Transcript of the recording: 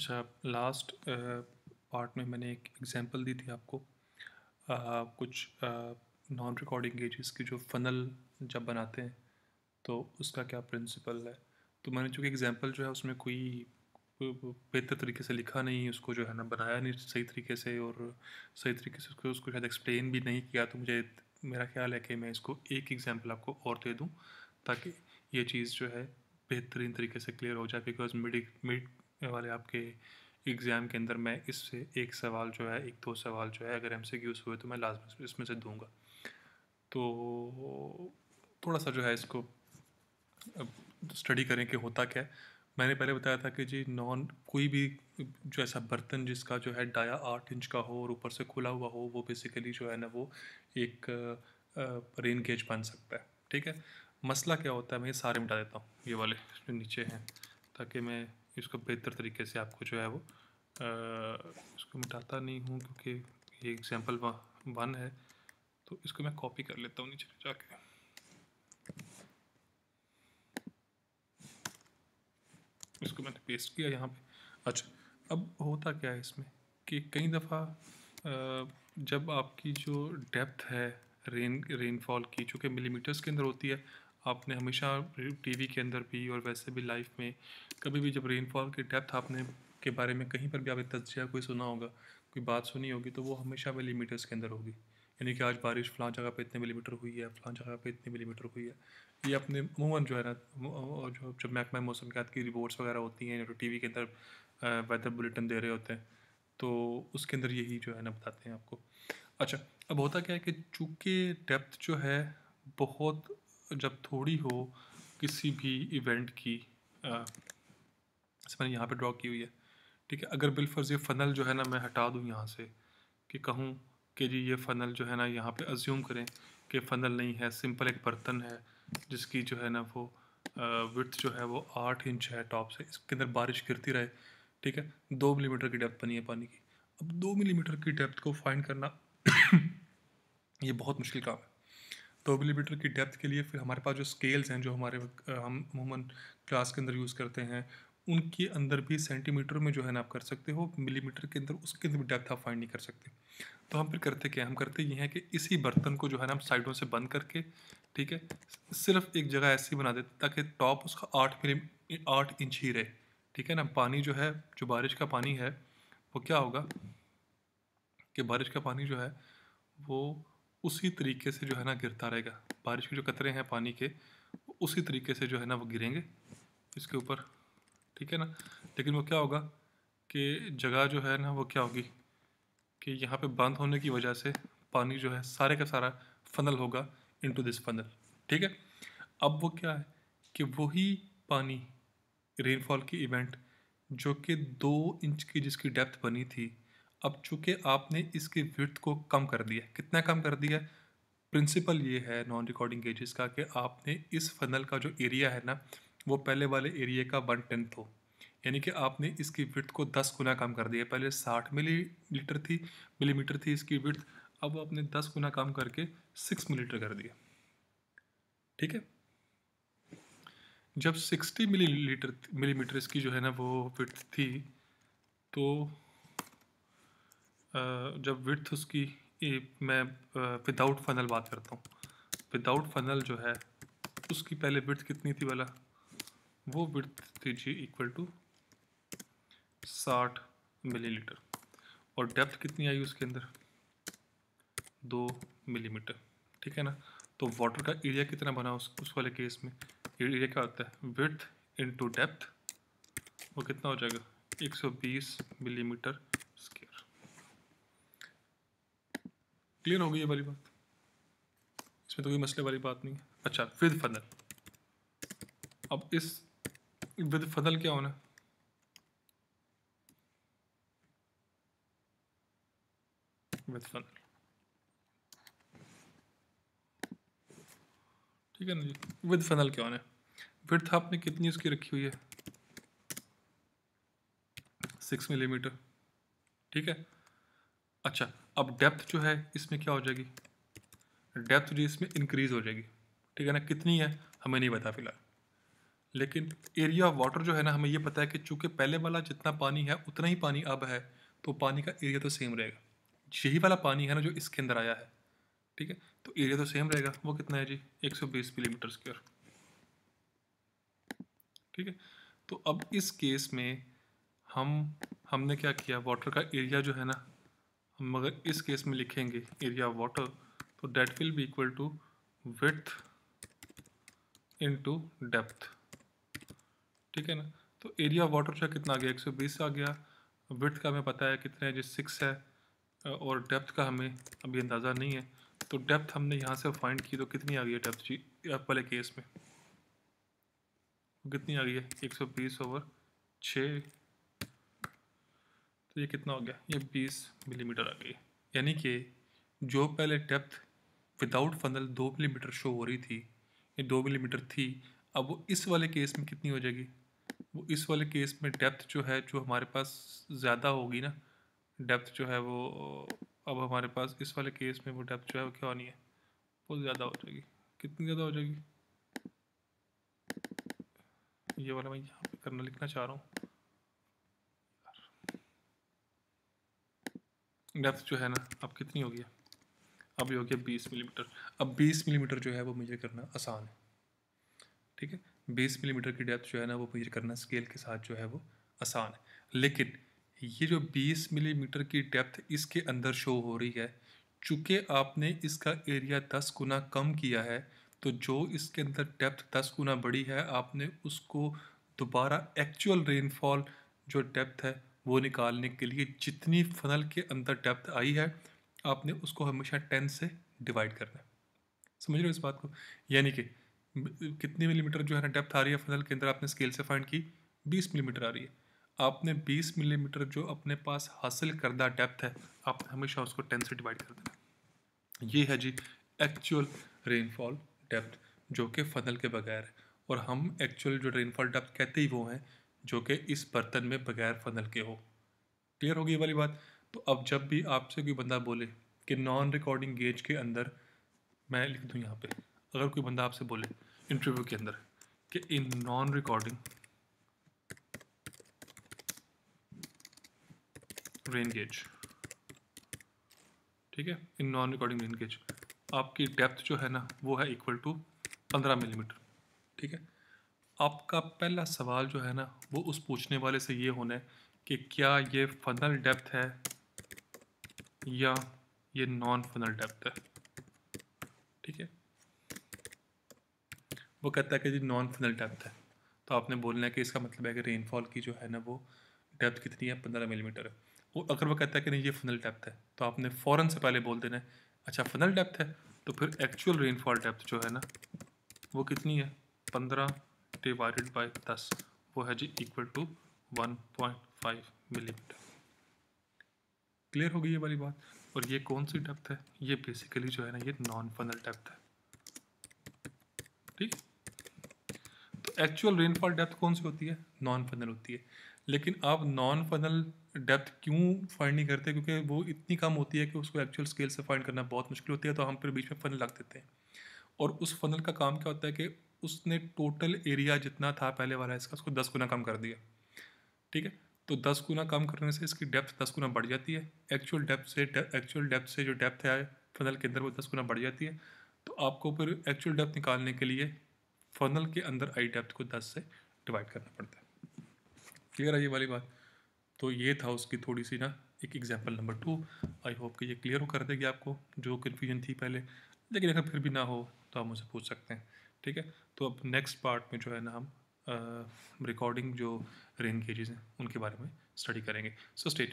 अच्छा last part uh, में मैंने एक एग्जांपल दी थी आपको आ, कुछ नॉन रिकॉर्डिंग गेजेस की जो फ़नल जब बनाते हैं तो उसका क्या प्रिंसिपल है तो मैंने चूँकि एग्जांपल जो है उसमें कोई बेहतर तरीके से लिखा नहीं उसको जो है ना बनाया नहीं सही तरीके से और सही तरीके से उसको उसको शायद एक्सप्लेन भी नहीं किया तो मुझे मेरा ख्याल है कि मैं इसको एक एग्जाम्पल आपको और दे दूँ ताकि ये चीज़ जो है बेहतरीन तरीके से क्लियर हो जाए बिकॉज मिड मिड वाले आपके एग्ज़ाम के अंदर मैं इससे एक सवाल जो है एक दो सवाल जो है अगर एम सी क्यूज़ हुए तो मैं में इसमें से दूंगा तो थोड़ा सा जो है इसको स्टडी करें कि होता क्या है मैंने पहले बताया था कि जी नॉन कोई भी जो ऐसा बर्तन जिसका जो है डाया आठ इंच का हो और ऊपर से खुला हुआ हो वो बेसिकली जो है ना वो एक रेन गेज बन सकता है ठीक है मसला क्या होता है मैं ये सारे मिटा देता हूँ ये वाले जो नीचे हैं ताकि मैं इसको बेहतर तरीके से आपको जो है वो आ, इसको मिटाता नहीं हूँ क्योंकि ये एग्जाम्पल वन है तो इसको मैं कॉपी कर लेता हूँ नीचे जाके इसको मैंने पेस्ट किया यहाँ पे अच्छा अब होता क्या है इसमें कि कई दफ़ा जब आपकी जो डेप्थ है रेन रेनफॉल की चूँकि मिलीमीटर्स के अंदर होती है आपने हमेशा टीवी के अंदर भी और वैसे भी लाइफ में कभी भी जब रेनफॉल की डेप्थ आपने के बारे में कहीं पर भी आपने तजिया कोई सुना होगा कोई बात सुनी होगी तो वो हमेशा मिलीमीटर्स के अंदर होगी यानी कि आज बारिश फ़लाँ जगह पे इतने मिलीमीटर हुई है फ़लाँ जगह पे इतने मिलीमीटर हुई है ये अपने अमूमन जो है ना और जो जब महकमा के की रिपोर्ट्स वगैरह होती हैं जो टी के अंदर वेदर बुलेटिन दे रहे होते हैं तो उसके अंदर यही जो है ना बताते हैं आपको अच्छा अब होता क्या है कि चूँकि डेप्थ जो है बहुत जब थोड़ी हो किसी भी इवेंट की मैंने यहाँ पे ड्रॉ की हुई है ठीक है अगर बिलफर्ज़ ये फ़नल जो है ना मैं हटा दूँ यहाँ से कि कहूँ कि जी ये फ़नल जो है ना यहाँ पे अज्यूम करें कि फ़नल नहीं है सिंपल एक बर्तन है जिसकी जो है ना वो विथ जो है वो आठ इंच है टॉप से इसके अंदर बारिश गिरती रहे ठीक है दो मिलीमीटर की डेप्थ बनी है पानी की अब दो मिलीमीटर की डेप्थ को फाइंड करना ये बहुत मुश्किल काम है दो मिलीमीटर की डेप्थ के लिए फिर हमारे पास जो स्केल्स हैं जो हमारे हम अमूमन क्लास के अंदर यूज़ करते हैं उनके अंदर भी सेंटीमीटर में जो है ना आप कर सकते हो मिलीमीटर के अंदर उसके अंदर भी डेप्थ आप फाइंड नहीं कर सकते तो हम फिर करते क्या हम करते ये हैं कि इसी बर्तन को जो है ना हम साइडों से बंद करके ठीक है सिर्फ एक जगह ऐसी बना देते ताकि टॉप उसका आठ मिली आठ इंच ही रहे ठीक है ना पानी जो है जो बारिश का पानी है वो क्या होगा कि बारिश का पानी जो है वो उसी तरीके से जो है ना गिरता रहेगा बारिश के जो कतरे हैं पानी के उसी तरीके से जो है ना वो गिरेंगे इसके ऊपर ठीक है ना लेकिन वो क्या होगा कि जगह जो है ना वो क्या होगी कि यहाँ पे बंद होने की वजह से पानी जो है सारे का सारा फनल होगा इनटू दिस फनल ठीक है अब वो क्या है कि वही पानी रेनफॉल की इवेंट जो कि दो इंच की जिसकी डेप्थ बनी थी अब चूँकि आपने इसकी विर्थ को कम कर दिया कितना कम कर दिया प्रिंसिपल ये है नॉन रिकॉर्डिंग गेजेस का कि आपने इस फनल का जो एरिया है ना वो पहले वाले एरिया का वन टेंथ हो यानी कि आपने इसकी विर्थ को दस गुना कम कर दिया पहले साठ मिली लीटर थी मिलीमीटर थी इसकी विर्थ अब आपने दस गुना कम करके सिक्स मिलीमीटर कर दिया ठीक है जब सिक्सटी मिली लीटर मिलीमीटर इसकी जो है ना वो विर्थ थी तो जब विथ उसकी मैं विदाउट फनल बात करता हूँ विदाउट फनल जो है उसकी पहले विथ कितनी थी वाला वो विथ थी जी इक्वल टू साठ मिलीलीटर और डेप्थ कितनी आई उसके अंदर दो मिलीमीटर ठीक है ना तो वाटर का एरिया कितना बना उस उस वाले केस में एरिया क्या होता है विथ इंटू डेप्थ वो कितना हो जाएगा 120 मिलीमीटर क्लियर हो गई ये वाली बात इसमें तो कोई मसले वाली बात नहीं है अच्छा विद फनल अब इस विद फनल क्या होना विद फनल ठीक है ना जी विद फनल क्या होना है विथ आपने कितनी उसकी रखी हुई है सिक्स मिलीमीटर ठीक है अच्छा अब डेप्थ जो है इसमें क्या हो जाएगी डेप्थ जो इसमें इंक्रीज़ हो जाएगी ठीक है ना कितनी है हमें नहीं पता फिलहाल लेकिन एरिया ऑफ वाटर जो है ना हमें ये पता है कि चूँकि पहले वाला जितना पानी है उतना ही पानी अब है तो पानी का एरिया तो सेम रहेगा यही वाला पानी है ना जो इसके अंदर आया है ठीक है तो एरिया तो सेम रहेगा वो कितना है जी बीस मिलीमीटर स्क्वायर ठीक है तो अब इस केस में हम हमने क्या किया वाटर का एरिया जो है ना मगर इस केस में लिखेंगे एरिया ऑफ वाटर तो that will be equal to with to depth ठीक है ना तो एरिया ऑफ वाटर का कितना आ गया 120 आ गया विथ का हमें पता है कितना है जो सिक्स है और डेप्थ का हमें अभी अंदाज़ा नहीं है तो डेप्थ हमने यहाँ से फाइंड की तो कितनी आ गई है डेप्थ जी आप वाले केस में कितनी आ गई है 120 ओवर छः ये कितना हो गया ये 20 मिलीमीटर आ गई यानी कि जो पहले डेप्थ विदाउट फनल दो मिलीमीटर शो हो रही थी ये दो मिलीमीटर थी अब वो इस वाले केस में कितनी हो जाएगी वो इस वाले केस में डेप्थ जो है जो हमारे पास ज़्यादा होगी ना डेप्थ जो है वो अब हमारे पास इस वाले केस में वो डेप्थ जो है वो क्या होनी है वो ज़्यादा हो जाएगी कितनी ज़्यादा हो जाएगी ये वाला मैं यहाँ पे करना लिखना चाह रहा हूँ डेप्थ जो है ना अब कितनी होगी अब ये हो गया बीस मिलीमीटर अब बीस मिलीमीटर जो है वो मेजर करना आसान है ठीक है बीस मिलीमीटर की डेप्थ जो है ना वो मेजर करना स्केल के साथ जो है वो आसान है लेकिन ये जो बीस मिलीमीटर की डेप्थ इसके अंदर शो हो रही है चूँकि आपने इसका एरिया दस गुना कम किया है तो जो इसके अंदर डेप्थ दस गुना बढ़ी है आपने उसको दोबारा एक्चुअल रेनफॉल जो डेप्थ है वो निकालने के लिए जितनी फनल के अंदर डेप्थ आई है आपने उसको हमेशा टेन से डिवाइड करना है समझ रहे हो इस बात को यानी कि कितनी मिलीमीटर जो है ना डेप्थ आ रही है फनल के अंदर आपने स्केल से फाइंड की बीस मिलीमीटर आ रही है आपने बीस मिलीमीटर जो अपने पास हासिल करदा डेप्थ है आप हमेशा उसको टेन से डिवाइड कर देना ये है जी एक्चुअल रेनफॉल डेप्थ जो कि फनल के बगैर है और हम एक्चुअल जो रेनफॉल डेप्थ कहते ही वो हैं जो कि इस बर्तन में बगैर फनल के हो क्लियर होगी वाली बात तो अब जब भी आपसे कोई बंदा बोले कि नॉन रिकॉर्डिंग गेज के अंदर मैं लिख दूँ यहाँ पे अगर कोई बंदा आपसे बोले इंटरव्यू के अंदर कि in non recording rain gauge ठीक है in non recording rain gauge आपकी डेप्थ जो है ना वो है इक्वल टू पंद्रह मिलीमीटर ठीक है आपका पहला सवाल जो है ना वो उस पूछने वाले से ये होना है कि क्या ये फनल डेप्थ है या ये नॉन फनल डेप्थ है ठीक है वो कहता है कि जी नॉन फनल डेप्थ है तो आपने बोलना है कि इसका मतलब है कि रेनफॉल की जो है ना वो डेप्थ कितनी है पंद्रह मिलीमीटर है वो अगर वो कहता है कि नहीं ये फनल डेप्थ है तो आपने फ़ौरन से पहले बोल देना है अच्छा फनल डेप्थ है तो फिर एक्चुअल रेनफॉल डेप्थ जो है ना वो कितनी है पंद्रह डिवाइडेड बाय दस वो है जी equal to one point five millimetre clear हो गई ये वाली बात और ये कौन सी डेप्थ है ये बेसिकली जो है ना ये नॉन फनल डेप्थ है ठीक तो एक्चुअल रेनफॉल डेप्थ कौन सी होती है नॉन फनल होती है लेकिन आप नॉन फनल डेप्थ क्यों फाइंड नहीं करते क्योंकि वो इतनी कम होती है कि उसको एक्चुअल स्केल से फाइंड करना बहुत मुश्किल होती है तो हम फिर बीच में फनल लग देते हैं और उस फनल का काम क्या होता है कि उसने टोटल एरिया जितना था पहले वाला इसका उसको दस गुना कम कर दिया ठीक है तो दस गुना कम करने से इसकी डेप्थ दस गुना बढ़ जाती है एक्चुअल डेप्थ से एक्चुअल डेप्थ से जो डेप्थ है फनल के अंदर वो दस गुना बढ़ जाती है तो आपको फिर एक्चुअल डेप्थ निकालने के लिए फनल के अंदर आई डेप्थ को दस से डिवाइड करना पड़ता है क्लियर है ये वाली बात तो ये था उसकी थोड़ी सी ना एक example number two I hope कि ये क्लियर हो कर देगी आपको जो कन्फ्यूजन थी पहले लेकिन अगर फिर भी ना हो तो आप मुझसे पूछ सकते हैं ठीक है तो अब नेक्स्ट पार्ट में जो है ना हम रिकॉर्डिंग जो रेन केजेस हैं उनके बारे में स्टडी करेंगे सो स्टे